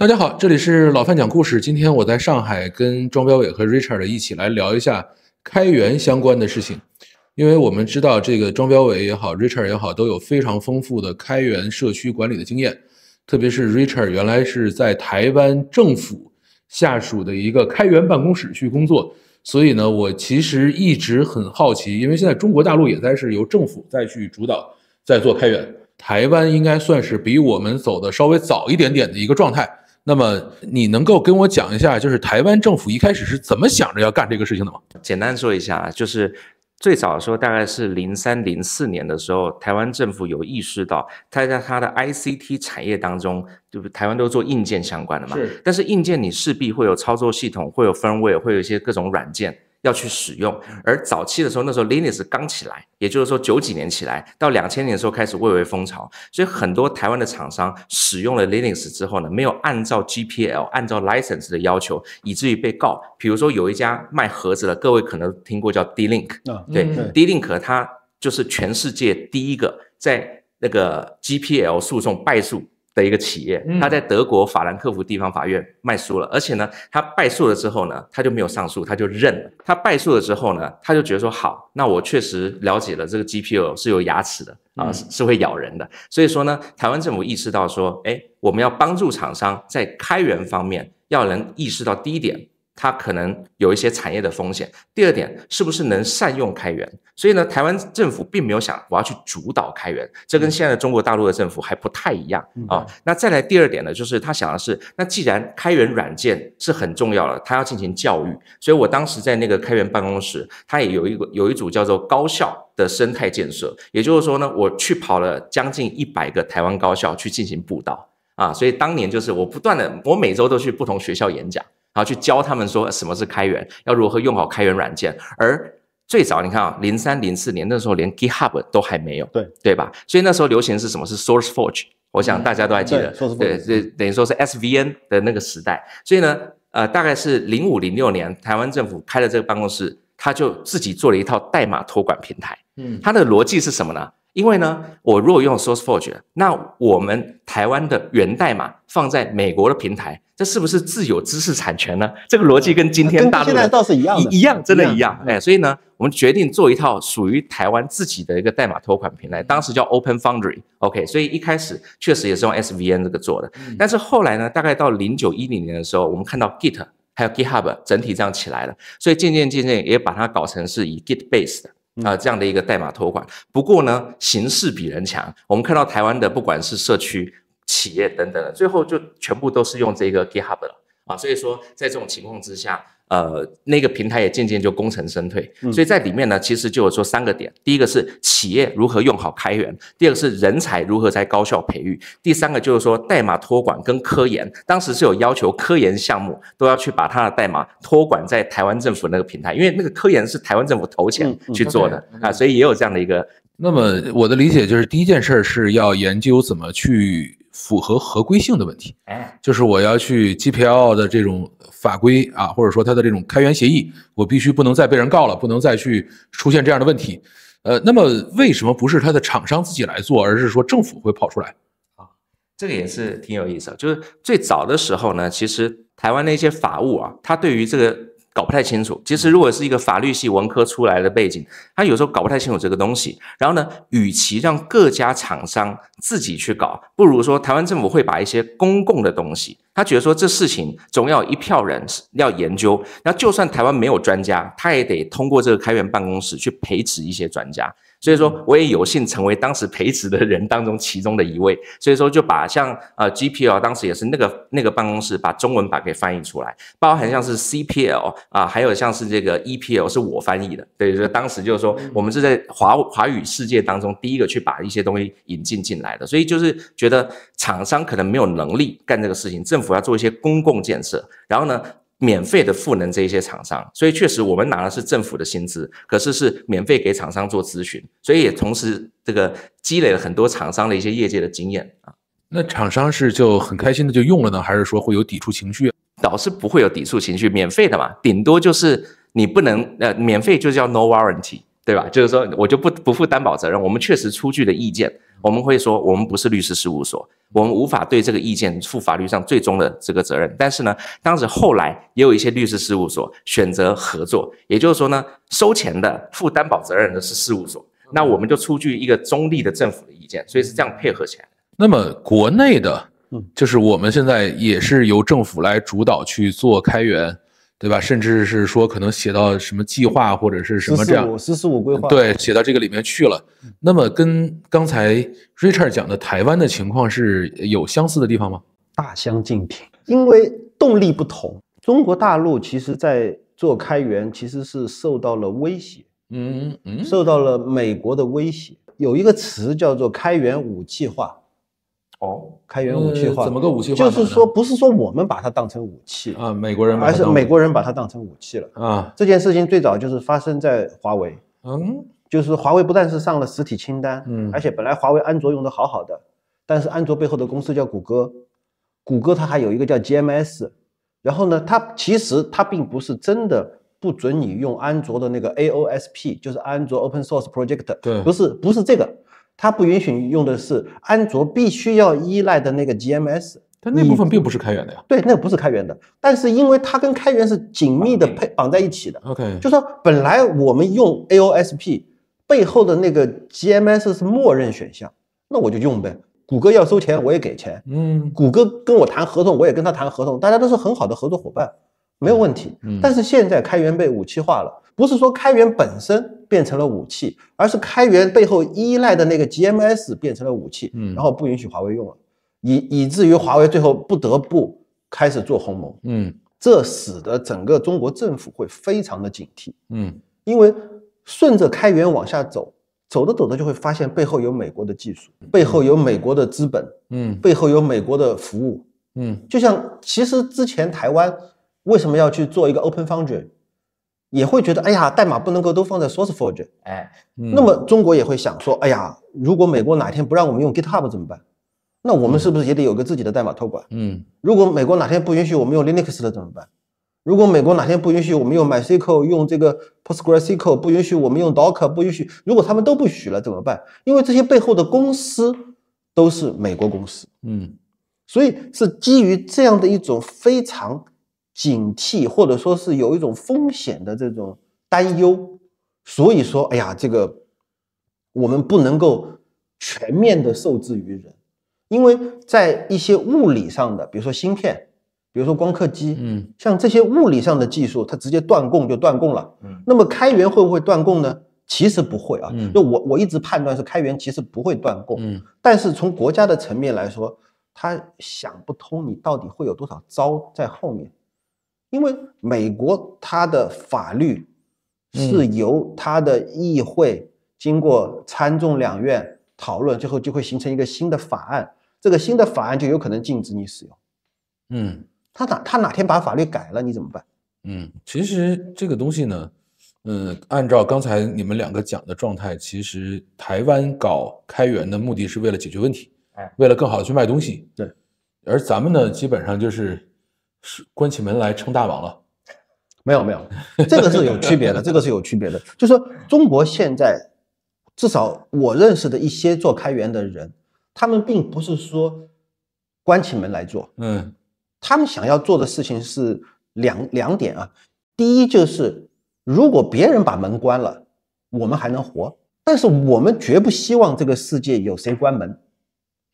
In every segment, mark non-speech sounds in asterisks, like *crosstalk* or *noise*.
大家好，这里是老范讲故事。今天我在上海跟庄标伟和 Richard 一起来聊一下开源相关的事情，因为我们知道这个庄标伟也好，Richard 也好，都有非常丰富的开源社区管理的经验。特别是 Richard 原来是在台湾政府下属的一个开源办公室去工作，所以呢，我其实一直很好奇，因为现在中国大陆也在是由政府在去主导在做开源，台湾应该算是比我们走的稍微早一点点的一个状态。那么你能够跟我讲一下，就是台湾政府一开始是怎么想着要干这个事情的吗？简单说一下啊，就是最早的时候大概是零三零四年的时候，台湾政府有意识到，它在它的 ICT 产业当中，就是台湾都做硬件相关的嘛，但是硬件你势必会有操作系统，会有 firmware，会有一些各种软件。要去使用，而早期的时候，那时候 Linux 刚起来，也就是说九几年起来，到两千年的时候开始蔚为风潮。所以很多台湾的厂商使用了 Linux 之后呢，没有按照 GPL、按照 license 的要求，以至于被告。比如说有一家卖盒子的，各位可能听过叫 D-Link，对 D-Link，它就是全世界第一个在那个 GPL 诉讼败诉。的一个企业，他在德国法兰克福地方法院败诉了，而且呢，他败诉了之后呢，他就没有上诉，他就认了。他败诉了之后呢，他就觉得说好，那我确实了解了这个 GPL 是有牙齿的啊，是会咬人的。所以说呢，台湾政府意识到说，哎，我们要帮助厂商在开源方面要能意识到第一点。它可能有一些产业的风险。第二点，是不是能善用开源？所以呢，台湾政府并没有想我要去主导开源，这跟现在的中国大陆的政府还不太一样啊。那再来第二点呢，就是他想的是，那既然开源软件是很重要了，他要进行教育。所以我当时在那个开源办公室，它也有一个有一组叫做高校的生态建设。也就是说呢，我去跑了将近一百个台湾高校去进行布道啊。所以当年就是我不断的，我每周都去不同学校演讲。然后去教他们说什么是开源，要如何用好开源软件。而最早你看啊，零三零四年那时候连 GitHub 都还没有，对对吧？所以那时候流行是什么？是 SourceForge，我想大家都还记得。对，这等于说是 SVN 的那个时代。所以呢，呃，大概是零五零六年，台湾政府开了这个办公室，他就自己做了一套代码托管平台。嗯，它的逻辑是什么呢？因为呢，我若用 SourceForge，那我们台湾的源代码放在美国的平台，这是不是自有知识产权呢？这个逻辑跟今天大陆倒是一样一样，真的，一样。哎，所以呢，我们决定做一套属于台湾自己的一个代码托管平台，当时叫 Open Foundry。OK，所以一开始确实也是用 SVN 这个做的，但是后来呢，大概到零九一零年的时候，我们看到 Git 还有 GitHub 整体这样起来了，所以渐渐渐渐也把它搞成是以 Git base 的。啊，这样的一个代码托管，不过呢，形势比人强。我们看到台湾的，不管是社区、企业等等的，最后就全部都是用这个 GitHub 了啊。所以说，在这种情况之下。呃，那个平台也渐渐就功成身退，所以在里面呢，其实就有说三个点：第一个是企业如何用好开源；第二个是人才如何在高效培育；第三个就是说代码托管跟科研。当时是有要求，科研项目都要去把它的代码托管在台湾政府那个平台，因为那个科研是台湾政府投钱去做的啊，所以也有这样的一个。那么我的理解就是，第一件事是要研究怎么去。符合合规性的问题，哎，就是我要去 GPL 的这种法规啊，或者说它的这种开源协议，我必须不能再被人告了，不能再去出现这样的问题。呃，那么为什么不是它的厂商自己来做，而是说政府会跑出来？啊，这个也是挺有意思。就是最早的时候呢，其实台湾的一些法务啊，他对于这个。搞不太清楚。其实，如果是一个法律系文科出来的背景，他有时候搞不太清楚这个东西。然后呢，与其让各家厂商自己去搞，不如说台湾政府会把一些公共的东西，他觉得说这事情总要一票人要研究。那就算台湾没有专家，他也得通过这个开源办公室去培植一些专家。所以说，我也有幸成为当时培植的人当中其中的一位。所以说，就把像呃 G P L 当时也是那个那个办公室把中文版给翻译出来，包含像是 C P L 啊，还有像是这个 E P L 是我翻译的。对，就当时就是说，我们是在华华语世界当中第一个去把一些东西引进进来的。所以就是觉得厂商可能没有能力干这个事情，政府要做一些公共建设。然后呢？免费的赋能这一些厂商，所以确实我们拿的是政府的薪资，可是是免费给厂商做咨询，所以也同时这个积累了很多厂商的一些业界的经验啊。那厂商是就很开心的就用了呢，还是说会有抵触情绪？倒是不会有抵触情绪，免费的嘛，顶多就是你不能呃，免费就叫 no warranty，对吧？就是说我就不不负担保责任，我们确实出具的意见。我们会说，我们不是律师事务所，我们无法对这个意见负法律上最终的这个责任。但是呢，当时后来也有一些律师事务所选择合作，也就是说呢，收钱的、负担保责任的是事务所，那我们就出具一个中立的政府的意见，所以是这样配合起来。那么国内的，嗯，就是我们现在也是由政府来主导去做开源。对吧？甚至是说可能写到什么计划或者是什么这样“十四五”规划，对，写到这个里面去了。那么跟刚才 Richard 讲的台湾的情况是有相似的地方吗？大相径庭，因为动力不同。中国大陆其实在做开源，其实是受到了威胁，嗯嗯，受到了美国的威胁。有一个词叫做“开源武器化。哦，开源武器化怎么个武器化？就是说，不是说我们把它当成武器啊，美国人，而是美国人把它当成武器了啊。这件事情最早就是发生在华为，嗯，就是华为不但是上了实体清单，嗯，而且本来华为安卓用的好好的，但是安卓背后的公司叫谷歌，谷歌它还有一个叫 GMS，然后呢，它其实它并不是真的不准你用安卓的那个 AOSP，就是安卓 Open Source Project，对，不是不是这个。它不允许用的是安卓必须要依赖的那个 GMS，但那部分并不是开源的呀。对，那不是开源的，但是因为它跟开源是紧密的配绑在一起的。OK，就说本来我们用 AOSP 背后的那个 GMS 是默认选项，那我就用呗。谷歌要收钱我也给钱，嗯，谷歌跟我谈合同我也跟他谈合同，大家都是很好的合作伙伴。没有问题，嗯，但是现在开源被武器化了，不是说开源本身变成了武器，而是开源背后依赖的那个 GMS 变成了武器，嗯，然后不允许华为用了，以以至于华为最后不得不开始做鸿蒙，嗯，这使得整个中国政府会非常的警惕，嗯，因为顺着开源往下走，走着走着就会发现背后有美国的技术，背后有美国的资本，嗯，背后有美国的服务，嗯，就像其实之前台湾。为什么要去做一个 Open Foundry？也会觉得，哎呀，代码不能够都放在 Source Foundry，哎，那么中国也会想说，哎呀，如果美国哪天不让我们用 GitHub 怎么办？那我们是不是也得有个自己的代码托管？嗯，如果美国哪天不允许我们用 Linux 了怎么办？如果美国哪天不允许我们用 MySQL、用这个 PostgreSQL，不允许我们用 Docker，不允许，如果他们都不许了怎么办？因为这些背后的公司都是美国公司，嗯，所以是基于这样的一种非常。警惕，或者说是有一种风险的这种担忧，所以说，哎呀，这个我们不能够全面的受制于人，因为在一些物理上的，比如说芯片，比如说光刻机，嗯，像这些物理上的技术，它直接断供就断供了。嗯，那么开源会不会断供呢？其实不会啊，就我我一直判断是开源其实不会断供。嗯，但是从国家的层面来说，他想不通你到底会有多少招在后面。因为美国它的法律是由它的议会经过参众两院讨论，最后就会形成一个新的法案。这个新的法案就有可能禁止你使用。嗯，他哪他哪天把法律改了，你怎么办？嗯，其实这个东西呢，嗯，按照刚才你们两个讲的状态，其实台湾搞开源的目的是为了解决问题，哎，为了更好的去卖东西。对，而咱们呢，基本上就是。是关起门来称大王了，没有没有，*laughs* 这个是有区别的，这个是有区别的。就说中国现在，至少我认识的一些做开源的人，他们并不是说关起门来做，嗯，他们想要做的事情是两两点啊。第一就是，如果别人把门关了，我们还能活；但是我们绝不希望这个世界有谁关门，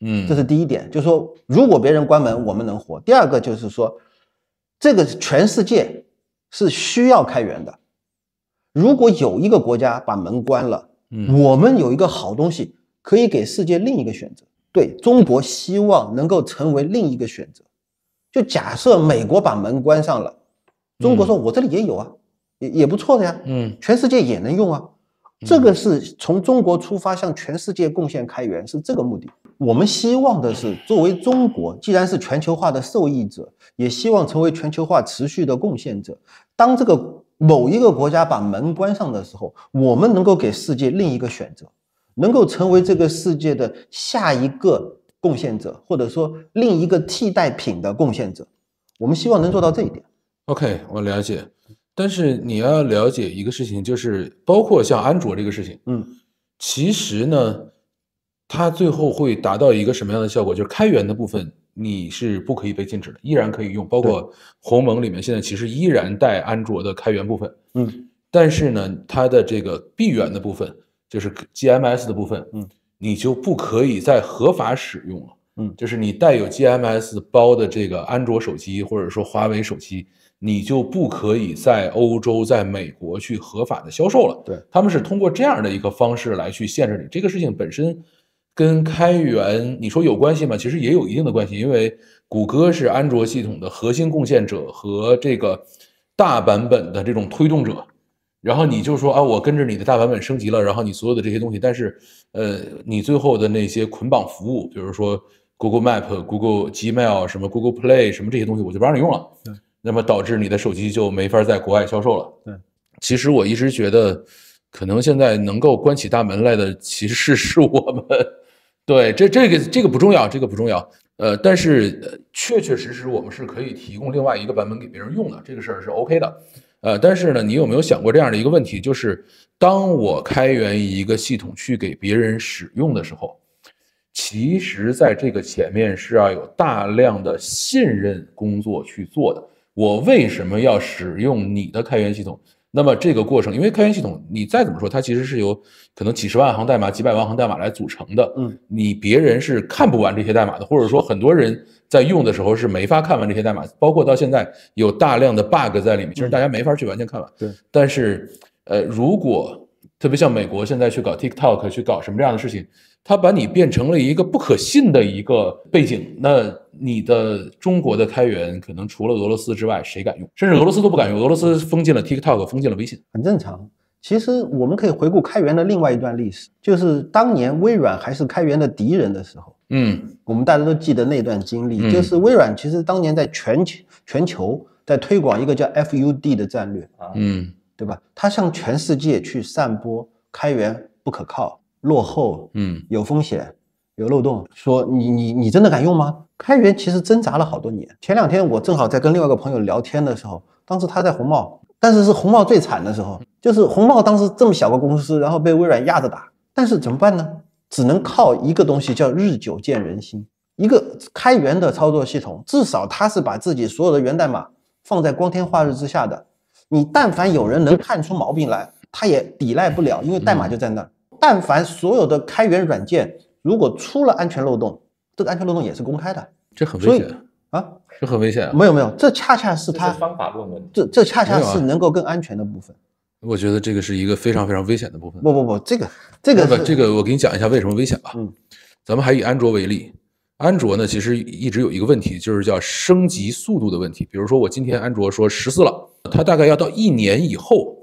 嗯，这是第一点。就说如果别人关门，我们能活。第二个就是说。这个全世界是需要开源的。如果有一个国家把门关了，嗯，我们有一个好东西可以给世界另一个选择。对中国，希望能够成为另一个选择。就假设美国把门关上了，中国说：“我这里也有啊，也也不错的呀。”嗯，全世界也能用啊。这个是从中国出发向全世界贡献开源，是这个目的。我们希望的是，作为中国，既然是全球化的受益者，也希望成为全球化持续的贡献者。当这个某一个国家把门关上的时候，我们能够给世界另一个选择，能够成为这个世界的下一个贡献者，或者说另一个替代品的贡献者。我们希望能做到这一点。OK，我了解。但是你要了解一个事情，就是包括像安卓这个事情，嗯，其实呢。它最后会达到一个什么样的效果？就是开源的部分你是不可以被禁止的，依然可以用，包括鸿蒙里面现在其实依然带安卓的开源部分。嗯，但是呢，它的这个闭源的部分，就是 GMS 的部分，嗯，你就不可以在合法使用了。嗯，就是你带有 GMS 包的这个安卓手机，或者说华为手机，你就不可以在欧洲、在美国去合法的销售了。对，他们是通过这样的一个方式来去限制你。这个事情本身。跟开源你说有关系吗？其实也有一定的关系，因为谷歌是安卓系统的核心贡献者和这个大版本的这种推动者。然后你就说啊，我跟着你的大版本升级了，然后你所有的这些东西，但是呃，你最后的那些捆绑服务，比如说 Google Map、Google Gmail、什么 Google Play 什么这些东西，我就不让你用了。对，那么导致你的手机就没法在国外销售了。对，其实我一直觉得，可能现在能够关起大门来的，其实是 *laughs* 我们。对，这这个这个不重要，这个不重要。呃，但是确确实实，我们是可以提供另外一个版本给别人用的，这个事儿是 OK 的。呃，但是呢，你有没有想过这样的一个问题？就是当我开源一个系统去给别人使用的时候，其实在这个前面是要有大量的信任工作去做的。我为什么要使用你的开源系统？那么这个过程，因为开源系统，你再怎么说，它其实是由可能几十万行代码、几百万行代码来组成的。嗯，你别人是看不完这些代码的，或者说很多人在用的时候是没法看完这些代码，包括到现在有大量的 bug 在里面，就是大家没法去完全看完。对，但是呃，如果特别像美国现在去搞 TikTok，去搞什么这样的事情。它把你变成了一个不可信的一个背景，那你的中国的开源可能除了俄罗斯之外，谁敢用？甚至俄罗斯都不敢用。俄罗斯封禁了 TikTok，封禁了微信，很正常。其实我们可以回顾开源的另外一段历史，就是当年微软还是开源的敌人的时候。嗯，我们大家都记得那段经历，就是微软其实当年在全球全球在推广一个叫 FUD 的战略。啊，嗯，对吧？它向全世界去散播开源不可靠。落后，嗯，有风险，有漏洞。说你你你真的敢用吗？开源其实挣扎了好多年。前两天我正好在跟另外一个朋友聊天的时候，当时他在红帽，但是是红帽最惨的时候，就是红帽当时这么小个公司，然后被微软压着打。但是怎么办呢？只能靠一个东西，叫日久见人心。一个开源的操作系统，至少它是把自己所有的源代码放在光天化日之下的。你但凡有人能看出毛病来，他也抵赖不了，因为代码就在那。但凡所有的开源软件，如果出了安全漏洞，这个安全漏洞也是公开的，这很危险啊！这很危险。没有没有，这恰恰是它，方法论文。这这恰恰是能够更安全的部分。我觉得这个是一个非常非常危险的部分。不不不，这个这个这个，我给你讲一下为什么危险吧。嗯。咱们还以安卓为例，安卓呢其实一直有一个问题，就是叫升级速度的问题。比如说我今天安卓说十四了，它大概要到一年以后。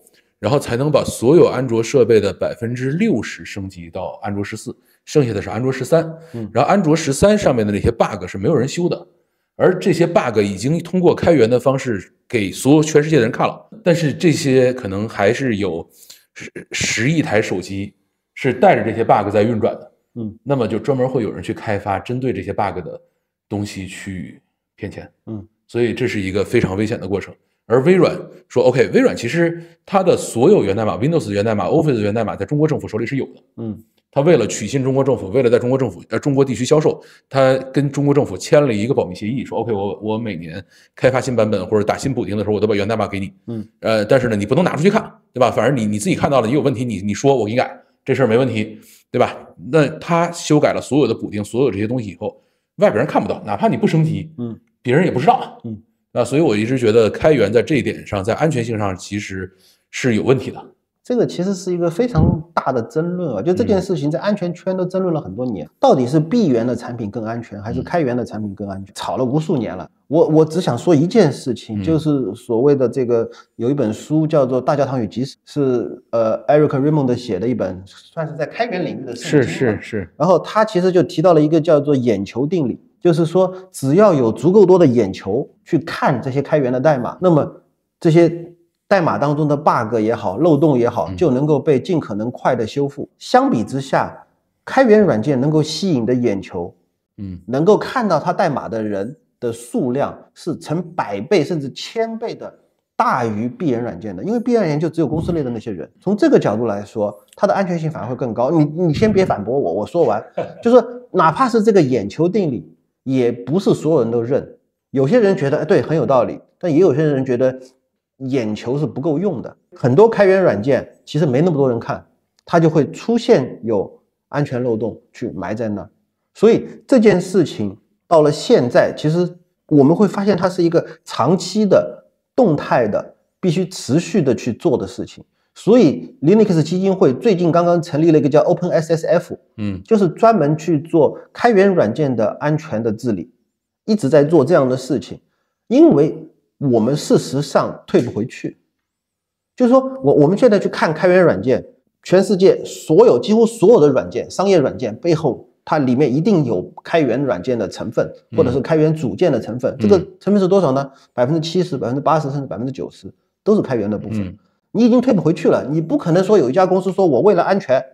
然后才能把所有安卓设备的百分之六十升级到安卓十四，剩下的是安卓十三。嗯，然后安卓十三上面的那些 bug 是没有人修的，而这些 bug 已经通过开源的方式给所有全世界的人看了。但是这些可能还是有十十亿台手机是带着这些 bug 在运转的。嗯，那么就专门会有人去开发针对这些 bug 的东西去骗钱。嗯，所以这是一个非常危险的过程。而微软说，OK，微软其实它的所有源代码，Windows 源代码、Office 源代码，在中国政府手里是有的。嗯，它为了取信中国政府，为了在中国政府呃中国地区销售，它跟中国政府签了一个保密协议，说 OK，我我每年开发新版本或者打新补丁的时候，我都把源代码给你。嗯，呃，但是呢，你不能拿出去看，对吧？反正你你自己看到了，你有问题你你说，我给你改，这事儿没问题，对吧？那他修改了所有的补丁，所有这些东西以后，外边人看不到，哪怕你不升级，嗯，别人也不知道，嗯。那所以，我一直觉得开源在这一点上，在安全性上其实是有问题的。这个其实是一个非常大的争论啊！就这件事情，在安全圈都争论了很多年，到底是闭源的产品更安全，还是开源的产品更安全？吵了无数年了。我我只想说一件事情，就是所谓的这个有一本书叫做《大教堂与集市》，是呃 Eric Raymond 写的一本，算是在开源领域的事是是是。然后他其实就提到了一个叫做眼球定理，就是说只要有足够多的眼球去看这些开源的代码，那么这些。代码当中的 bug 也好，漏洞也好，就能够被尽可能快的修复。相比之下，开源软件能够吸引的眼球，嗯，能够看到它代码的人的数量是成百倍甚至千倍的大于闭源软件的。因为闭源软件就只有公司内的那些人。从这个角度来说，它的安全性反而会更高。你你先别反驳我，我说完，*laughs* 就是哪怕是这个眼球定理，也不是所有人都认。有些人觉得，哎，对，很有道理。但也有些人觉得。眼球是不够用的，很多开源软件其实没那么多人看，它就会出现有安全漏洞去埋在那，所以这件事情到了现在，其实我们会发现它是一个长期的、动态的，必须持续的去做的事情。所以 Linux 基金会最近刚刚成立了一个叫 OpenSSF，嗯，就是专门去做开源软件的安全的治理，一直在做这样的事情，因为。我们事实上退不回去，就是说我我们现在去看开源软件，全世界所有几乎所有的软件，商业软件背后，它里面一定有开源软件的成分，或者是开源组件的成分。这个成分是多少呢？百分之七十、百分之八十，甚至百分之九十都是开源的部分。你已经退不回去了，你不可能说有一家公司说我为了安全，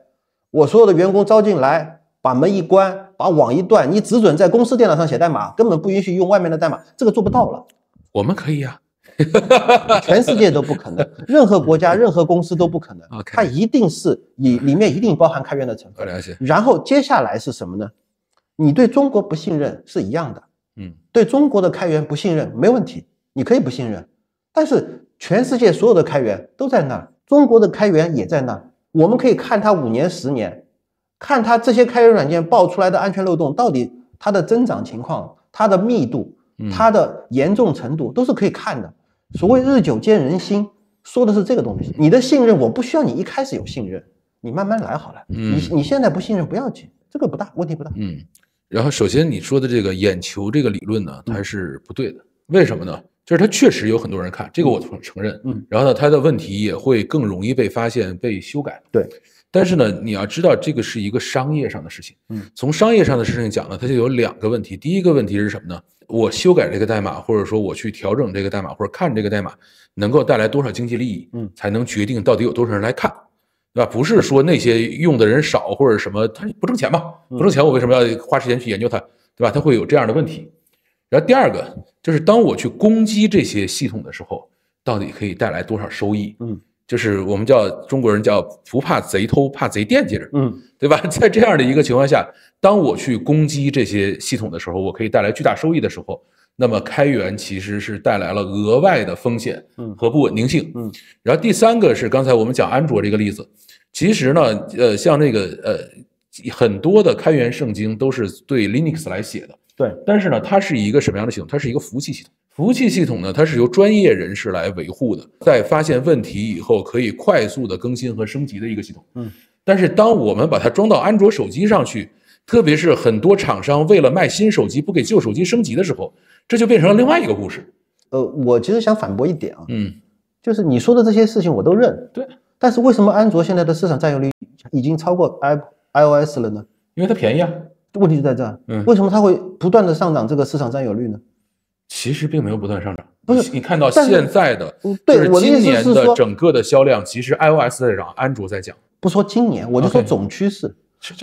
我所有的员工招进来，把门一关，把网一断，你只准在公司电脑上写代码，根本不允许用外面的代码，这个做不到了。我们可以啊，*laughs* 全世界都不可能，任何国家、*laughs* 任何公司都不可能它一定是以里面一定包含开源的成分，然后接下来是什么呢？你对中国不信任是一样的，嗯，对中国的开源不信任没问题，你可以不信任，但是全世界所有的开源都在那儿，中国的开源也在那儿，我们可以看它五年、十年，看它这些开源软件爆出来的安全漏洞到底它的增长情况、它的密度。它的严重程度都是可以看的。所谓日久见人心，说的是这个东西。你的信任，我不需要你一开始有信任，你慢慢来好了。嗯，你你现在不信任不要紧，这个不大问题不大。嗯，然后首先你说的这个眼球这个理论呢，它是不对的。为什么呢？就是它确实有很多人看，这个我承认。嗯，然后呢，它的问题也会更容易被发现、被修改。对。但是呢，你要知道这个是一个商业上的事情。嗯，从商业上的事情讲呢，它就有两个问题。第一个问题是什么呢？我修改这个代码，或者说我去调整这个代码，或者看这个代码能够带来多少经济利益，嗯，才能决定到底有多少人来看，对吧？不是说那些用的人少或者什么，他不挣钱嘛，不挣钱我为什么要花时间去研究它，对吧？他会有这样的问题。然后第二个就是当我去攻击这些系统的时候，到底可以带来多少收益，嗯。就是我们叫中国人叫不怕贼偷，怕贼惦记着，嗯，对吧？*laughs* 在这样的一个情况下，当我去攻击这些系统的时候，我可以带来巨大收益的时候，那么开源其实是带来了额外的风险和不稳定性。嗯，然后第三个是刚才我们讲安卓这个例子，其实呢，呃，像那个呃，很多的开源圣经都是对 Linux 来写的，对，但是呢，它是一个什么样的系统？它是一个服务器系统。服务器系统呢，它是由专业人士来维护的，在发现问题以后可以快速的更新和升级的一个系统。嗯，但是当我们把它装到安卓手机上去，特别是很多厂商为了卖新手机不给旧手机升级的时候，这就变成了另外一个故事。呃，我其实想反驳一点啊，嗯，就是你说的这些事情我都认。对。但是为什么安卓现在的市场占有率已经超过 i iOS 了呢？因为它便宜啊，问题就在这儿。嗯。为什么它会不断的上涨这个市场占有率呢？其实并没有不断上涨，不是你看到现在的，就是今年的整个的销量。其实 I O S 在涨，安卓在讲，不说今年，我就说总趋势，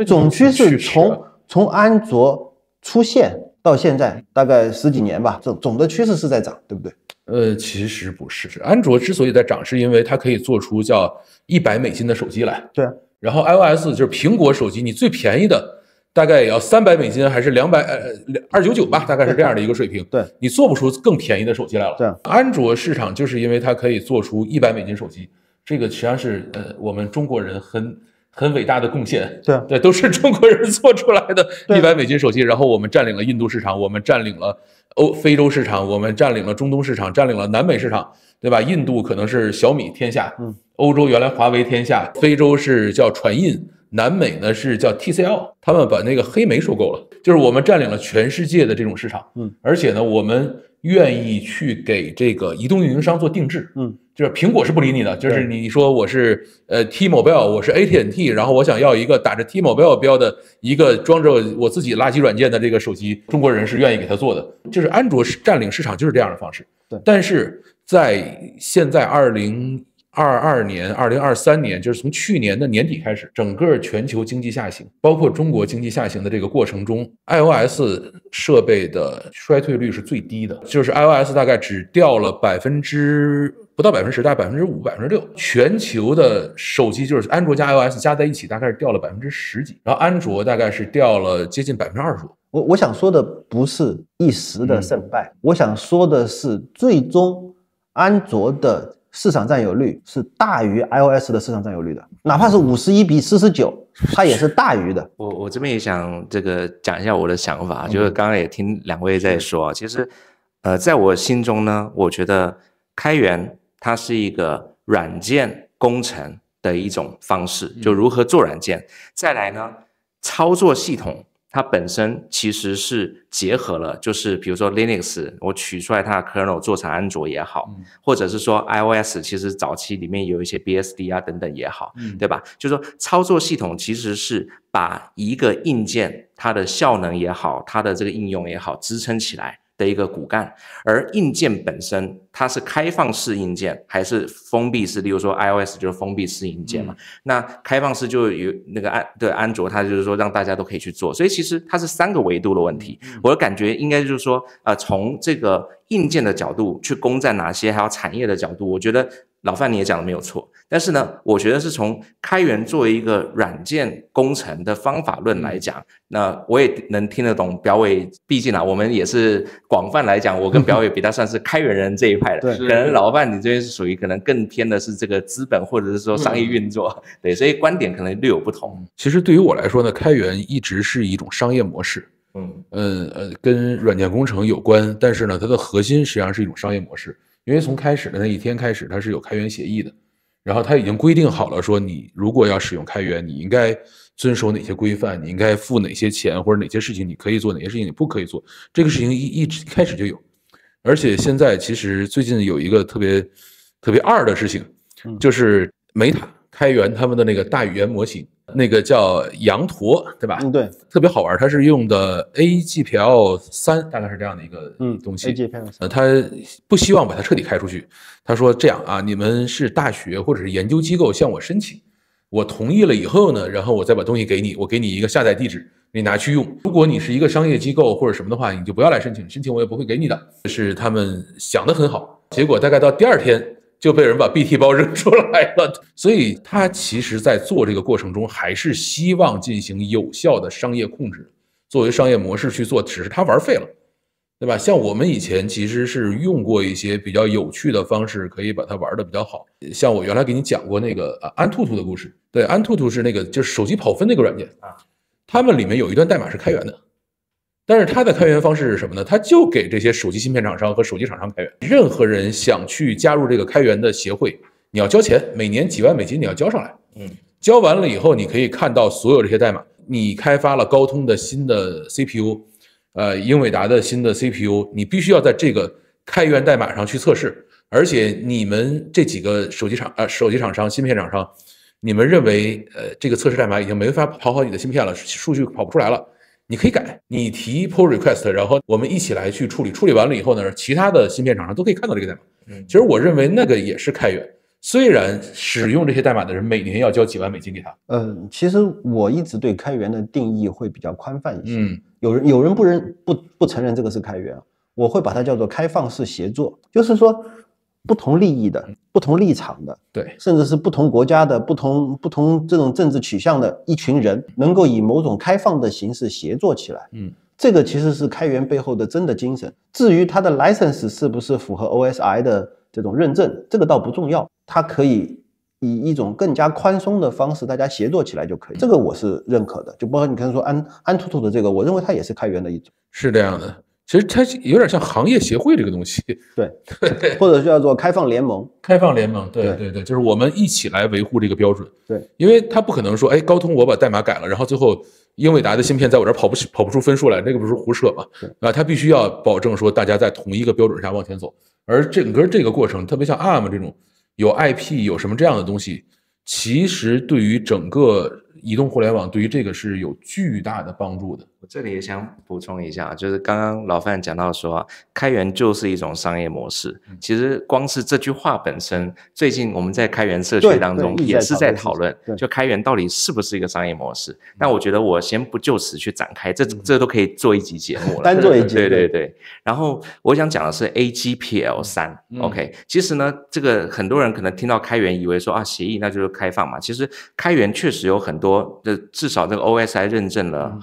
总趋势从从安卓出现到现在大概十几年吧，总总的趋势是在涨，对不对？呃，其实不是，安卓之所以在涨，是因为它可以做出叫一百美金的手机来。对，然后 I O S 就是苹果手机，你最便宜的。大概也要三百美金，还是两百呃两二九九吧，大概是这样的一个水平。对，你做不出更便宜的手机来了。对，安卓市场就是因为它可以做出一百美金手机，这个实际上是呃我们中国人很很伟大的贡献。对，对，都是中国人做出来的一百美金手机。然后我们占领了印度市场，我们占领了欧非洲市场，我们占领了中东市场，占领了南美市场，对吧？印度可能是小米天下，嗯，欧洲原来华为天下，非洲是叫传印。南美呢是叫 TCL，他们把那个黑莓收购了，就是我们占领了全世界的这种市场，嗯，而且呢，我们愿意去给这个移动运营商做定制，嗯，就是苹果是不理你的，就是你说我是呃 T Mobile，我是 ATNT，然后我想要一个打着 T Mobile 标的一个装着我自己垃圾软件的这个手机，中国人是愿意给他做的，就是安卓是占领市场就是这样的方式，对，但是在现在二零。二二年、二零二三年，就是从去年的年底开始，整个全球经济下行，包括中国经济下行的这个过程中，iOS 设备的衰退率是最低的，就是 iOS 大概只掉了百分之不到百分之十，大概百分之五、百分之六。全球的手机就是安卓加 iOS 加在一起，大概是掉了百分之十几，然后安卓大概是掉了接近百分之二十五。我我想说的不是一时的胜败，我想说的是最终安卓的。市场占有率是大于 iOS 的市场占有率的，哪怕是五十一比四十九，它也是大于的。我我这边也想这个讲一下我的想法，就是刚刚也听两位在说，其实，呃，在我心中呢，我觉得开源它是一个软件工程的一种方式，就如何做软件。再来呢，操作系统。它本身其实是结合了，就是比如说 Linux，我取出来它的 kernel 做成安卓也好，或者是说 iOS，其实早期里面有一些 BSD 啊等等也好，对吧？就是说操作系统其实是把一个硬件它的效能也好，它的这个应用也好支撑起来。的一个骨干，而硬件本身它是开放式硬件还是封闭式？例如说，iOS 就是封闭式硬件嘛。那开放式就有那个安对安卓，它就是说让大家都可以去做。所以其实它是三个维度的问题。我的感觉应该就是说，呃，从这个硬件的角度去攻占哪些，还有产业的角度，我觉得老范你也讲的没有错。但是呢，我觉得是从开源作为一个软件工程的方法论来讲，那我也能听得懂。表伟，毕竟啊，我们也是广泛来讲，我跟 *laughs* 表伟比，他算是开源人这一派的。对，可能老范你这边是属于可能更偏的是这个资本或者是说商业运作，对，所以观点可能略有不同。其实对于我来说呢，开源一直是一种商业模式。嗯呃呃，跟软件工程有关，但是呢，它的核心实际上是一种商业模式，因为从开始的那一天开始，它是有开源协议的。然后他已经规定好了，说你如果要使用开源，你应该遵守哪些规范，你应该付哪些钱，或者哪些事情你可以做，哪些事情你不可以做。这个事情一一直开始就有，而且现在其实最近有一个特别特别二的事情，就是 Meta 开源他们的那个大语言模型。那个叫羊驼，对吧？嗯，对，特别好玩。他是用的 A G P L 三，大概是这样的一个嗯东西。A G P L 三，呃，他不希望把它彻底开出去。他说这样啊，你们是大学或者是研究机构向我申请，我同意了以后呢，然后我再把东西给你，我给你一个下载地址，你拿去用。如果你是一个商业机构或者什么的话，你就不要来申请，申请我也不会给你的。是他们想的很好，结果大概到第二天。就被人把 B T 包扔出来了，*laughs* 所以他其实，在做这个过程中，还是希望进行有效的商业控制，作为商业模式去做，只是他玩废了，对吧？像我们以前其实是用过一些比较有趣的方式，可以把它玩的比较好，像我原来给你讲过那个啊安兔兔的故事，对，安兔兔是那个就是手机跑分那个软件啊，他们里面有一段代码是开源的。但是它的开源方式是什么呢？它就给这些手机芯片厂商和手机厂商开源。任何人想去加入这个开源的协会，你要交钱，每年几万美金你要交上来。嗯，交完了以后，你可以看到所有这些代码。你开发了高通的新的 CPU，呃，英伟达的新的 CPU，你必须要在这个开源代码上去测试。而且你们这几个手机厂呃，手机厂商、芯片厂商，你们认为呃，这个测试代码已经没法跑好你的芯片了，数据跑不出来了。你可以改，你提 pull request，然后我们一起来去处理。处理完了以后呢，其他的芯片厂商都可以看到这个代码。其实我认为那个也是开源，虽然使用这些代码的人每年要交几万美金给他。嗯，其实我一直对开源的定义会比较宽泛一些。嗯，有有人不认不不承认这个是开源，我会把它叫做开放式协作，就是说。不同利益的、不同立场的，对，甚至是不同国家的、不同不同这种政治取向的一群人，能够以某种开放的形式协作起来，嗯，这个其实是开源背后的真的精神。至于它的 license 是不是符合 OSI 的这种认证，这个倒不重要，它可以以一种更加宽松的方式，大家协作起来就可以。这个我是认可的，就包括你刚才说安安兔兔的这个，我认为它也是开源的一种，是这样的。其实它有点像行业协会这个东西，*laughs* 对，或者是叫做开放联盟，开放联盟，对对对，就是我们一起来维护这个标准，对，因为它不可能说，哎，高通我把代码改了，然后最后英伟达的芯片在我这儿跑不起，跑不出分数来，那个不是胡扯吗？是它他必须要保证说大家在同一个标准下往前走，而整个这个过程，特别像 ARM 这种有 IP 有什么这样的东西，其实对于整个移动互联网，对于这个是有巨大的帮助的。这里也想补充一下，就是刚刚老范讲到说，开源就是一种商业模式。其实光是这句话本身，最近我们在开源社区当中也是在讨论，就开源到底是不是一个商业模式。但我觉得我先不就此去展开，这这都可以做一集节目 *laughs* 了，单做一集。对对对。然后我想讲的是 AGPL 三 OK。其实呢，这个很多人可能听到开源，以为说啊协议那就是开放嘛。其实开源确实有很多，这至少这个 OSI 认证了。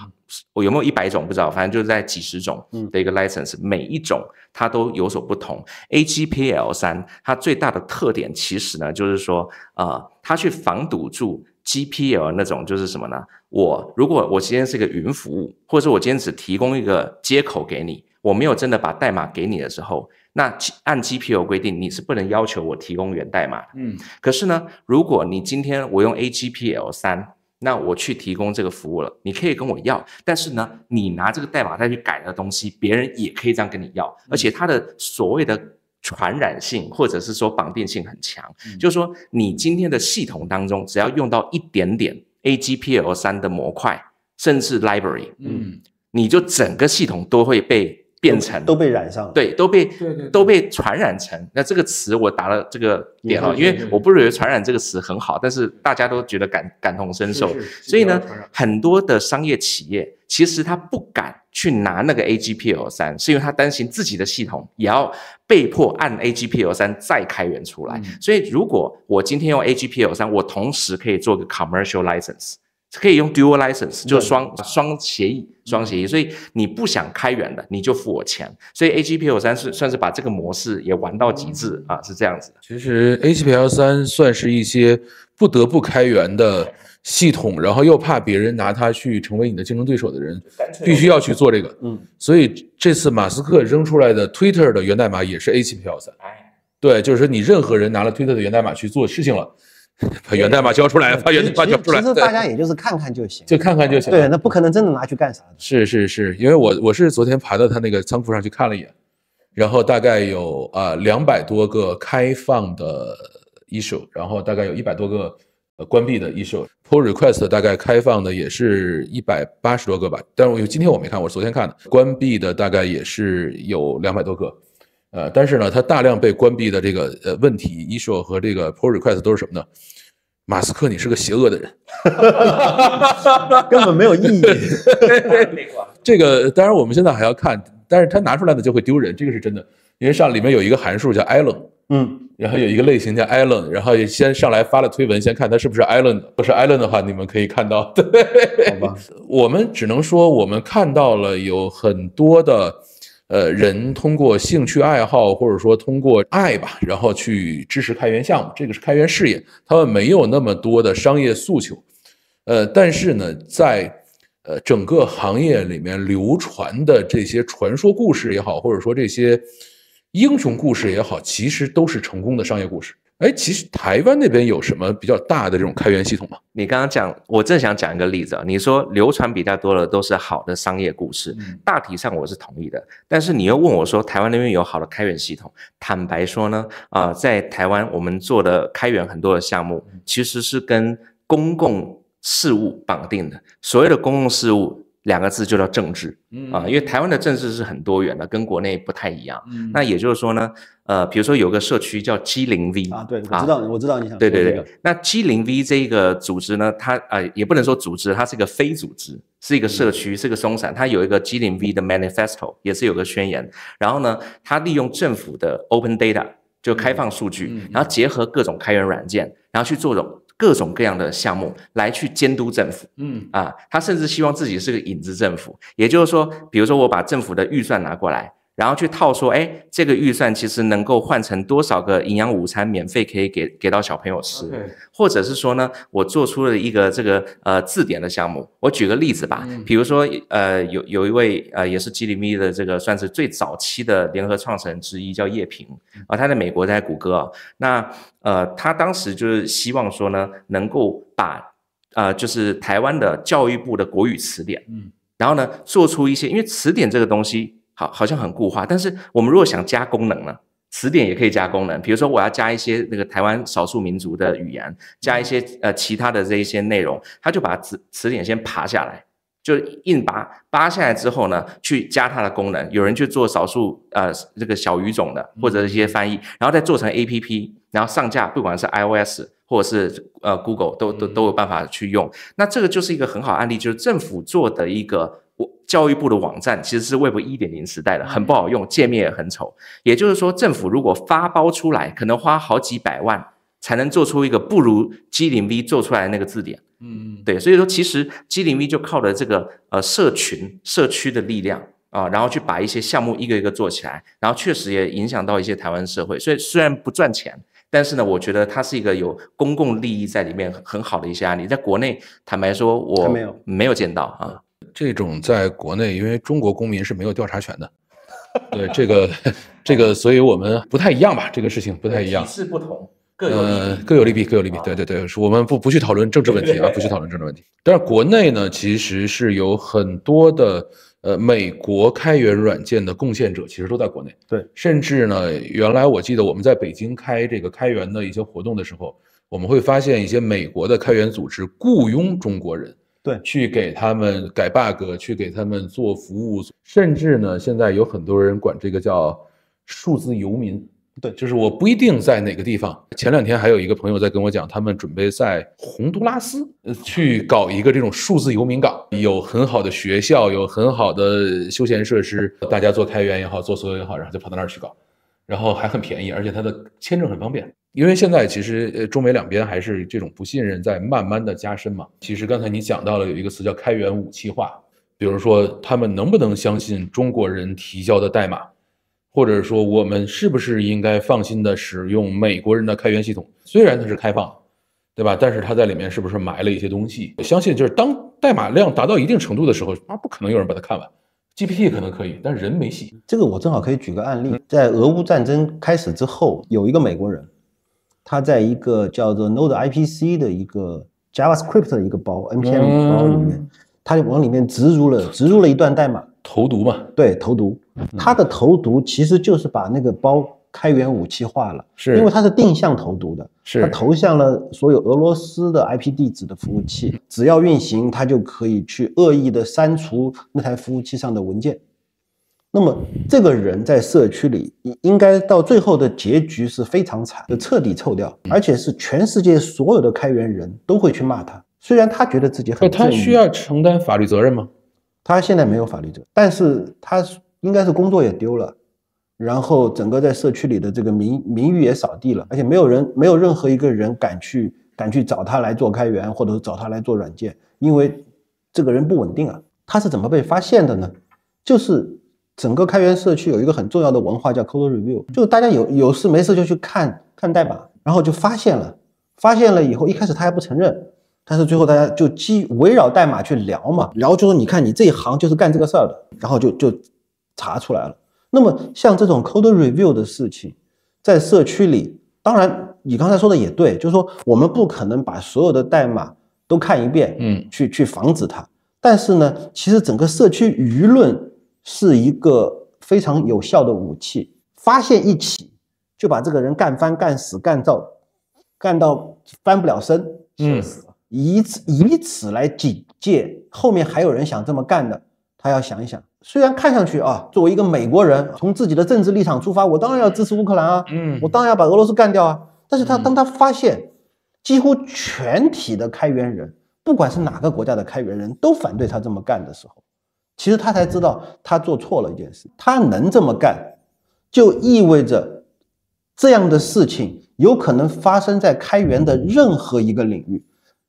我有没有一百种不知道，反正就是在几十种的一个 license，每一种它都有所不同。AGPL 三它最大的特点其实呢，就是说，呃，它去防堵住 GPL 那种就是什么呢？我如果我今天是一个云服务，或者是我今天只提供一个接口给你，我没有真的把代码给你的时候，那按 GPL 规定，你是不能要求我提供源代码的。嗯，可是呢，如果你今天我用 AGPL 三。那我去提供这个服务了，你可以跟我要，但是呢，你拿这个代码再去改的东西，别人也可以这样跟你要，而且它的所谓的传染性或者是说绑定性很强，就是说你今天的系统当中，只要用到一点点 A G P L 三的模块，甚至 library，嗯，你就整个系统都会被。变成都被染上了，对，都被对对都被传染成。那这个词我打了这个点号，因为我不认为“传染”这个词很好，但是大家都觉得感感同身受。所以呢，很多的商业企业其实他不敢去拿那个 AGPL 三，是因为他担心自己的系统也要被迫按 AGPL 三再开源出来。所以，如果我今天用 AGPL 三，我同时可以做个 commercial license。可以用 dual license，就双双协议，双协议。所以你不想开源的，你就付我钱。所以 A G P L 三是算是把这个模式也玩到极致啊，是这样子。其实 A G P L 三算是一些不得不开源的系统，然后又怕别人拿它去成为你的竞争对手的人，必须要去做这个。嗯，所以这次马斯克扔出来的 Twitter 的源代码也是 A G P L 三。哎，对，就是说你任何人拿了 Twitter 的源代码去做事情了。把源代码交出来，把源代码交出来。其实大家也就是看看就行，就看看就行。对，那不可能真的拿去干啥。是是是，因为我我是昨天爬到他那个仓库上去看了一眼，然后大概有啊两百多个开放的 issue，然后大概有一百多个呃关闭的 issue。Pull request 大概开放的也是一百八十多个吧，但是我今天我没看，我是昨天看的。关闭的大概也是有两百多个。呃，但是呢，它大量被关闭的这个呃问题 issue 和这个 pull request 都是什么呢？马斯克，你是个邪恶的人，*laughs* 根本没有意义。*laughs* 这个当然我们现在还要看，但是他拿出来的就会丢人，这个是真的。因为上里面有一个函数叫 a l l e n 嗯，然后有一个类型叫 a l l e n 然后先上来发了推文，先看他是不是 a l l e n 的。不是 a l l e n 的话，你们可以看到，对，好吧。我们只能说我们看到了有很多的。呃，人通过兴趣爱好，或者说通过爱吧，然后去支持开源项目，这个是开源事业，他们没有那么多的商业诉求。呃，但是呢，在呃整个行业里面流传的这些传说故事也好，或者说这些英雄故事也好，其实都是成功的商业故事。哎，其实台湾那边有什么比较大的这种开源系统吗？你刚刚讲，我正想讲一个例子啊。你说流传比较多的都是好的商业故事，大体上我是同意的。但是你又问我说，台湾那边有好的开源系统？坦白说呢，啊，在台湾我们做的开源很多的项目，其实是跟公共事务绑定的。所谓的公共事务。两个字就叫政治啊，因为台湾的政治是很多元的，跟国内不太一样。那也就是说呢，呃，比如说有个社区叫 G 零 V 啊，对，我知道，我知道你想对对对。那 G 零 V 这一个组织呢，它啊也不能说组织，它是一个非组织，是一个社区，是个松散。它有一个 G 零 V 的 manifesto，也是有个宣言。然后呢，它利用政府的 open data，就开放数据，然后结合各种开源软件，然后去做种。各种各样的项目来去监督政府，嗯啊，他甚至希望自己是个影子政府，也就是说，比如说我把政府的预算拿过来。然后去套说，哎，这个预算其实能够换成多少个营养午餐免费可以给给到小朋友吃，或者是说呢，我做出了一个这个呃字典的项目。我举个例子吧，比如说呃有有一位呃也是 G D M 的这个算是最早期的联合创始人之一，叫叶平啊，他在美国在谷歌，那呃他当时就是希望说呢，能够把呃就是台湾的教育部的国语词典，嗯，然后呢做出一些，因为词典这个东西。好，好像很固化，但是我们如果想加功能呢，词典也可以加功能。比如说，我要加一些那个台湾少数民族的语言，加一些呃其他的这一些内容，他就把词词典先爬下来，就硬扒扒下来之后呢，去加它的功能。有人去做少数呃这个小语种的或者一些翻译，然后再做成 A P P，然后上架，不管是 I O S 或者是呃 Google 都都都有办法去用。那这个就是一个很好案例，就是政府做的一个。我教育部的网站其实是微博一点零时代的，很不好用，界面也很丑。也就是说，政府如果发包出来，可能花好几百万才能做出一个不如 G 零 V 做出来的那个字典。嗯，对。所以说，其实 G 零 V 就靠着这个呃社群、社区的力量啊，然后去把一些项目一个一个做起来，然后确实也影响到一些台湾社会。所以虽然不赚钱，但是呢，我觉得它是一个有公共利益在里面很好的一些案例。在国内，坦白说，我没有没有见到啊。这种在国内，因为中国公民是没有调查权的。对这个，*laughs* 这个，所以我们不太一样吧？这个事情不太一样。世不同，各嗯各有利弊，各有利弊。对对对，我们不不去讨论政治问题啊，不去讨论政治问题。但是国内呢，其实是有很多的，呃，美国开源软件的贡献者其实都在国内。对，甚至呢，原来我记得我们在北京开这个开源的一些活动的时候，我们会发现一些美国的开源组织雇佣中国人。对，去给他们改 bug，去给他们做服务，甚至呢，现在有很多人管这个叫数字游民。对，就是我不一定在哪个地方。前两天还有一个朋友在跟我讲，他们准备在洪都拉斯去搞一个这种数字游民港，有很好的学校，有很好的休闲设施，大家做开源也好，做所有也好，然后就跑到那儿去搞，然后还很便宜，而且他的签证很方便。因为现在其实呃，中美两边还是这种不信任在慢慢的加深嘛。其实刚才你讲到了有一个词叫开源武器化，比如说他们能不能相信中国人提交的代码，或者说我们是不是应该放心的使用美国人的开源系统？虽然它是开放，对吧？但是它在里面是不是埋了一些东西？我相信就是当代码量达到一定程度的时候，啊，不可能有人把它看完。GPT 可能可以，但是人没戏。这个我正好可以举个案例，在俄乌战争开始之后，有一个美国人。它在一个叫做 Node IPC 的一个 JavaScript 的一个包 npm 包里面，它就往里面植入了植入了一段代码，投毒嘛？对，投毒。它的投毒其实就是把那个包开源武器化了，是因为它是定向投毒的，是它投向了所有俄罗斯的 IP 地址的服务器，*laughs* 只要运行它就可以去恶意的删除那台服务器上的文件。那么这个人在社区里，应应该到最后的结局是非常惨，就彻底臭掉，而且是全世界所有的开源人都会去骂他。虽然他觉得自己很，他需要承担法律责任吗？他现在没有法律责任，但是他应该是工作也丢了，然后整个在社区里的这个名名誉也扫地了，而且没有人没有任何一个人敢去敢去找他来做开源，或者找他来做软件，因为这个人不稳定啊。他是怎么被发现的呢？就是。整个开源社区有一个很重要的文化叫 code review，就是大家有有事没事就去看看代码，然后就发现了，发现了以后一开始他还不承认，但是最后大家就基围绕代码去聊嘛，聊就是你看你这一行就是干这个事儿的，然后就就查出来了。那么像这种 code review 的事情，在社区里，当然你刚才说的也对，就是说我们不可能把所有的代码都看一遍，嗯，去去防止它。但是呢，其实整个社区舆论。是一个非常有效的武器。发现一起，就把这个人干翻、干死、干到干到翻不了身，嗯，以此以此来警戒后面还有人想这么干的，他要想一想。虽然看上去啊，作为一个美国人，从自己的政治立场出发，我当然要支持乌克兰啊，嗯，我当然要把俄罗斯干掉啊。但是他当他发现几乎全体的开源人，不管是哪个国家的开源人都反对他这么干的时候。其实他才知道，他做错了一件事。他能这么干，就意味着这样的事情有可能发生在开源的任何一个领域，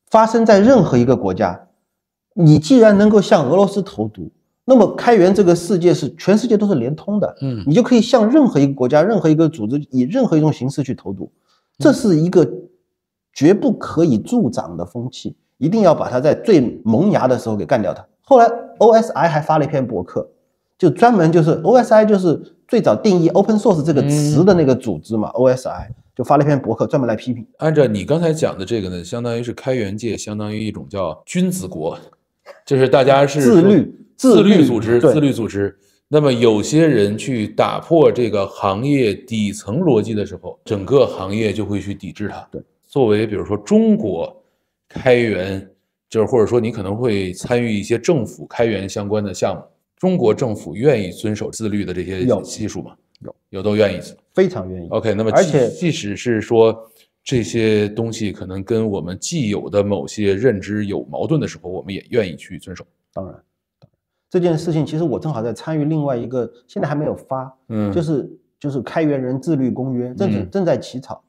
发生在任何一个国家。你既然能够向俄罗斯投毒，那么开源这个世界是全世界都是连通的。嗯，你就可以向任何一个国家、任何一个组织以任何一种形式去投毒，这是一个绝不可以助长的风气，一定要把它在最萌芽的时候给干掉它。后来，OSI 还发了一篇博客，就专门就是 OSI 就是最早定义 “open source” 这个词的那个组织嘛，OSI 就发了一篇博客，专门来批评。按照你刚才讲的这个呢，相当于是开源界相当于一种叫君子国，就是大家是自律、自律组织、自律组织。那么有些人去打破这个行业底层逻辑的时候，整个行业就会去抵制它。对，作为比如说中国开源。就是或者说，你可能会参与一些政府开源相关的项目。中国政府愿意遵守自律的这些技术吗？有，有都愿意，非常愿意。OK，那么而且即使是说这些东西可能跟我们既有的某些认知有矛盾的时候，我们也愿意去遵守。当然，这件事情其实我正好在参与另外一个，现在还没有发，嗯，就是就是开源人自律公约，正在正在起草，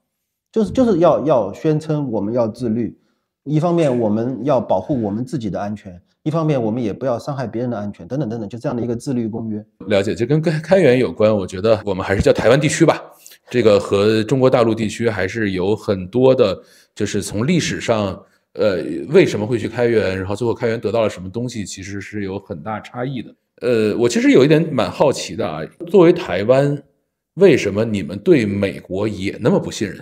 就是就是要要宣称我们要自律。一方面我们要保护我们自己的安全，一方面我们也不要伤害别人的安全，等等等等，就这样的一个自律公约。了解，就跟开开源有关。我觉得我们还是叫台湾地区吧，这个和中国大陆地区还是有很多的，就是从历史上，呃，为什么会去开源，然后最后开源得到了什么东西，其实是有很大差异的。呃，我其实有一点蛮好奇的啊，作为台湾，为什么你们对美国也那么不信任？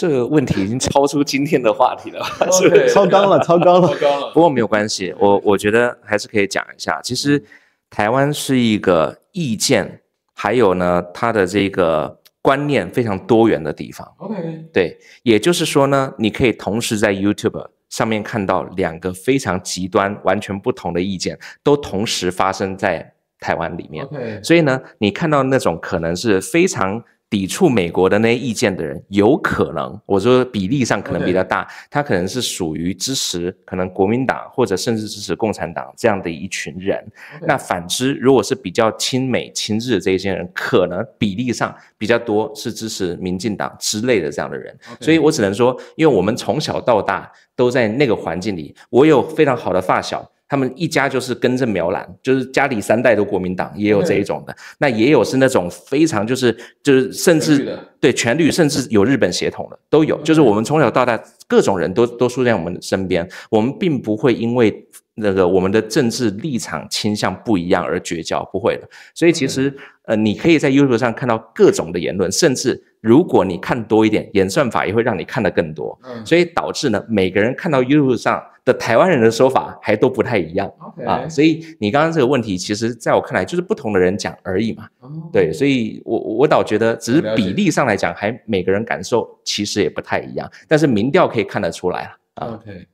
这个问题已经超出今天的话题了，*laughs* *laughs* 超纲了，超纲了。不过没有关系，我我觉得还是可以讲一下。其实台湾是一个意见还有呢，它的这个观念非常多元的地方。OK，对，也就是说呢，你可以同时在 YouTube 上面看到两个非常极端、完全不同的意见，都同时发生在台湾里面。OK，所以呢，你看到那种可能是非常。抵触美国的那些意见的人，有可能，我说比例上可能比较大，他可能是属于支持可能国民党或者甚至支持共产党这样的一群人。那反之，如果是比较亲美亲日的这些人，可能比例上比较多是支持民进党之类的这样的人。所以我只能说，因为我们从小到大都在那个环境里，我有非常好的发小。他们一家就是根正苗蓝，就是家里三代都国民党，也有这一种的。那也有是那种非常就是就是甚至对全绿，*laughs* 甚至有日本血统的都有。就是我们从小到大，各种人都都出现在我们身边，我们并不会因为。那个我们的政治立场倾向不一样而绝交不会的，所以其实呃，你可以在 YouTube 上看到各种的言论，甚至如果你看多一点，演算法也会让你看得更多，所以导致呢，每个人看到 YouTube 上的台湾人的说法还都不太一样啊。所以你刚刚这个问题，其实在我看来就是不同的人讲而已嘛。对，所以我我倒觉得只是比例上来讲，还每个人感受其实也不太一样，但是民调可以看得出来了。OK。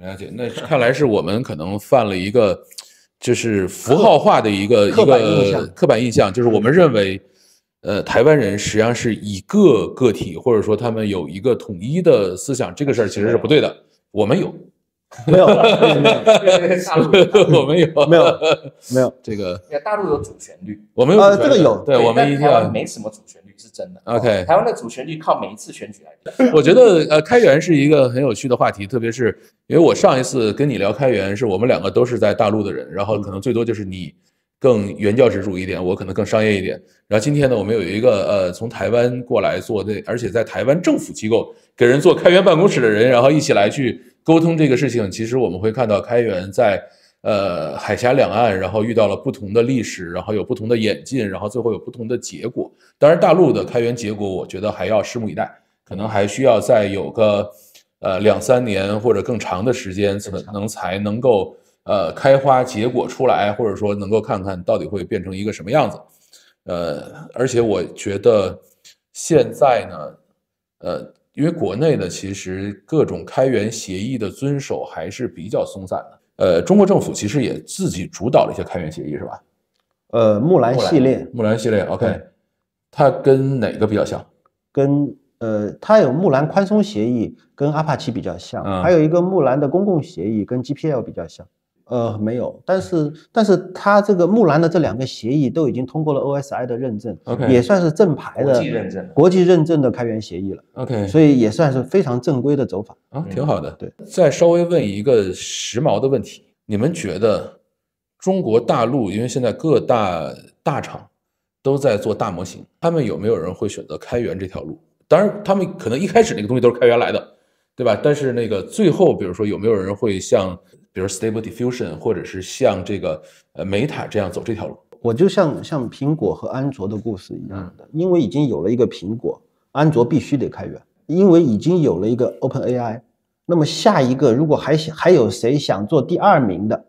了解，那看来是我们可能犯了一个，就是符号化的一个一个印象。刻板印象就是我们认为，呃，台湾人实际上是一个个体，或者说他们有一个统一的思想，这个事儿其实是不对的。我们有。*laughs* 没有，哈哈哈哈哈，大陆我没有，没有，*laughs* *laughs* 没有这个。大陆有主旋律，我们有。这个有，对我们一定要。没什么主旋律是真的。OK，台湾的主旋律靠每一次选举来。我觉得呃，开源是一个很有趣的话题，特别是因为我上一次跟你聊开源，是我们两个都是在大陆的人，然后可能最多就是你更原教旨主义一点，我可能更商业一点。然后今天呢，我们有一个呃，从台湾过来做那，而且在台湾政府机构给人做开源办公室的人，然后一起来去。沟通这个事情，其实我们会看到开源在呃海峡两岸，然后遇到了不同的历史，然后有不同的演进，然后最后有不同的结果。当然，大陆的开源结果，我觉得还要拭目以待，可能还需要再有个呃两三年或者更长的时间，可能才能够呃开花结果出来，或者说能够看看到底会变成一个什么样子。呃，而且我觉得现在呢，呃。因为国内呢，其实各种开源协议的遵守还是比较松散的。呃，中国政府其实也自己主导了一些开源协议，是吧？呃，木兰系列，木兰系列，OK，它跟哪个比较像？跟呃，它有木兰宽松协议，跟阿帕奇比较像，还有一个木兰的公共协议，跟 GPL 比较像。呃，没有，但是，但是他这个木兰的这两个协议都已经通过了 OSI 的认证，OK，也算是正牌的国际认证、国际认证的开源协议了，OK，所以也算是非常正规的走法啊，挺好的。对，再稍微问一个时髦的问题，你们觉得中国大陆，因为现在各大大厂都在做大模型，他们有没有人会选择开源这条路？当然，他们可能一开始那个东西都是开源来的，对吧？但是那个最后，比如说有没有人会像？比如 Stable Diffusion，或者是像这个呃 Meta 这样走这条路，我就像像苹果和安卓的故事一样的，因为已经有了一个苹果，安卓必须得开源，因为已经有了一个 Open AI，那么下一个如果还想还有谁想做第二名的，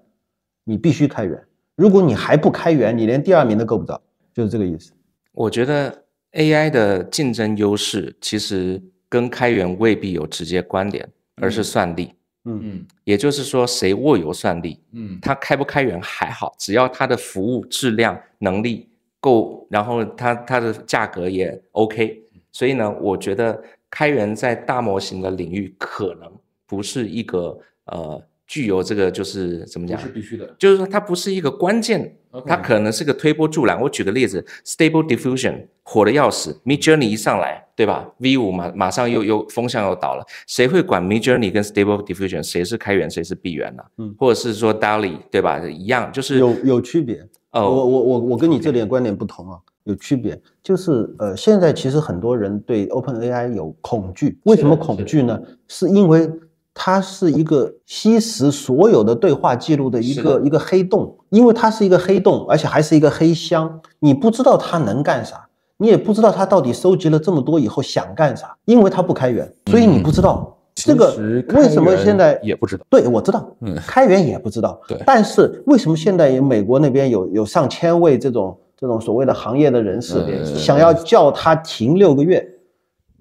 你必须开源，如果你还不开源，你连第二名都够不着，就是这个意思。我觉得 AI 的竞争优势其实跟开源未必有直接关联，而是算力。嗯嗯，也就是说，谁握有算力，嗯，他开不开源还好，只要他的服务质量能力够，然后他他的价格也 OK，所以呢，我觉得开源在大模型的领域可能不是一个呃，具有这个就是怎么讲，是必须的，就是说它不是一个关键。它可能是个推波助澜。我举个例子，Stable Diffusion 火的要死，Midjourney 一上来，对吧？V5 马马上又又风向又倒了，谁会管 Midjourney 跟 Stable Diffusion 谁是开源谁是闭源呢？或者是说 d a l l y 对吧？一样就是有有区别。哦，我我我我跟你这点观点不同啊，有区别。就是呃，现在其实很多人对 OpenAI 有恐惧，为什么恐惧呢？是因为。它是一个吸食所有的对话记录的一个一个黑洞，因为它是一个黑洞，而且还是一个黑箱，你不知道它能干啥，你也不知道它到底收集了这么多以后想干啥，因为它不开源，所以你不知道这个为什么现在也不知道。对我知道，嗯，开源也不知道，对。但是为什么现在有美国那边有有上千位这种这种所谓的行业的人士想要叫它停六个月，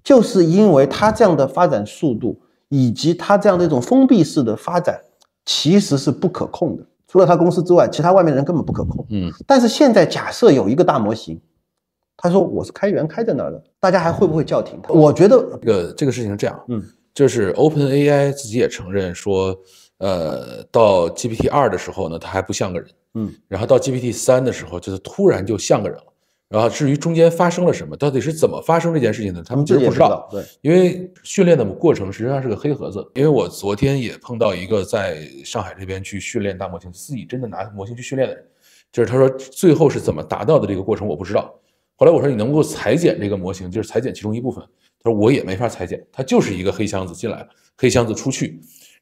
就是因为它这样的发展速度。以及他这样的一种封闭式的发展，其实是不可控的。除了他公司之外，其他外面人根本不可控。嗯，但是现在假设有一个大模型，他说我是开源开在那儿的，大家还会不会叫停？我觉得这个这个事情是这样，嗯，就是 Open AI 自己也承认说，呃，到 GPT 二的时候呢，它还不像个人，嗯，然后到 GPT 三的时候，就是突然就像个人了。然后至于中间发生了什么，到底是怎么发生这件事情呢？他们就是不知道，对，因为训练的过程实际上是个黑盒子。因为我昨天也碰到一个在上海这边去训练大模型，自己真的拿模型去训练的人，就是他说最后是怎么达到的这个过程我不知道。后来我说你能够裁剪这个模型，就是裁剪其中一部分，他说我也没法裁剪，它就是一个黑箱子进来，黑箱子出去。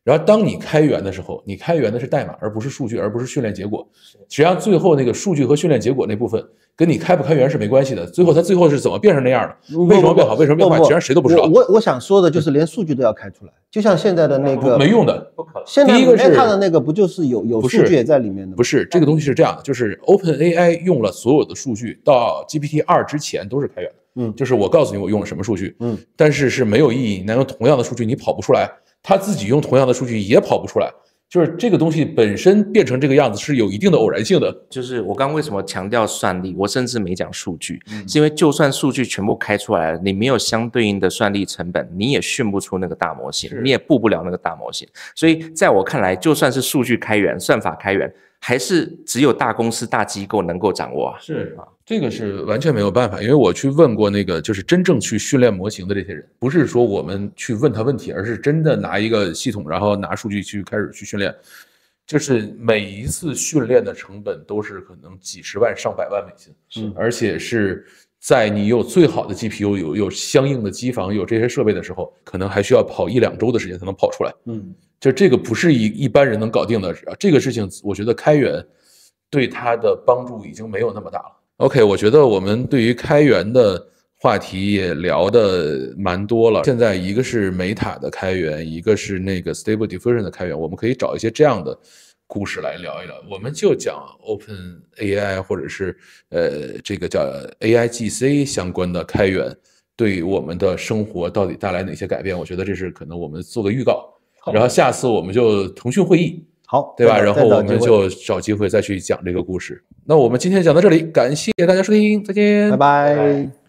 然后，当你开源的时候，你开源的是代码，而不是数据，而不是训练结果。实际上，最后那个数据和训练结果那部分，跟你开不开源是没关系的。最后，它最后是怎么变成那样的？为什么变好？为什么变坏？其实谁都不知道。我我想说的就是，连数据都要开出来，就像现在的那个没用的。不可能。现在我们看到那个不就是有有数据在里面的吗？不是，这个东西是这样的，就是 Open AI 用了所有的数据到 GPT 二之前都是开源的。嗯，就是我告诉你我用了什么数据。嗯，但是是没有意义。你用同样的数据，你跑不出来。他自己用同样的数据也跑不出来，就是这个东西本身变成这个样子是有一定的偶然性的。就是我刚为什么强调算力，我甚至没讲数据，是因为就算数据全部开出来了，你没有相对应的算力成本，你也训不出那个大模型，你也布不了那个大模型。所以在我看来，就算是数据开源、算法开源。还是只有大公司、大机构能够掌握啊？是啊，这个是完全没有办法。因为我去问过那个，就是真正去训练模型的这些人，不是说我们去问他问题，而是真的拿一个系统，然后拿数据去开始去训练。就是每一次训练的成本都是可能几十万、上百万美金。嗯，而且是在你有最好的 GPU、有有相应的机房、有这些设备的时候，可能还需要跑一两周的时间才能跑出来。嗯。就这个不是一一般人能搞定的啊！这个事情，我觉得开源对他的帮助已经没有那么大了。OK，我觉得我们对于开源的话题也聊的蛮多了。现在一个是 Meta 的开源，一个是那个 Stable Diffusion 的开源，我们可以找一些这样的故事来聊一聊。我们就讲 Open AI 或者是呃这个叫 AI GC 相关的开源，对于我们的生活到底带来哪些改变？我觉得这是可能我们做个预告。然后下次我们就腾讯会议，好，对吧？然后我们就找机会再去讲这个故事。那我们今天讲到这里，感谢大家收听，再见，拜拜。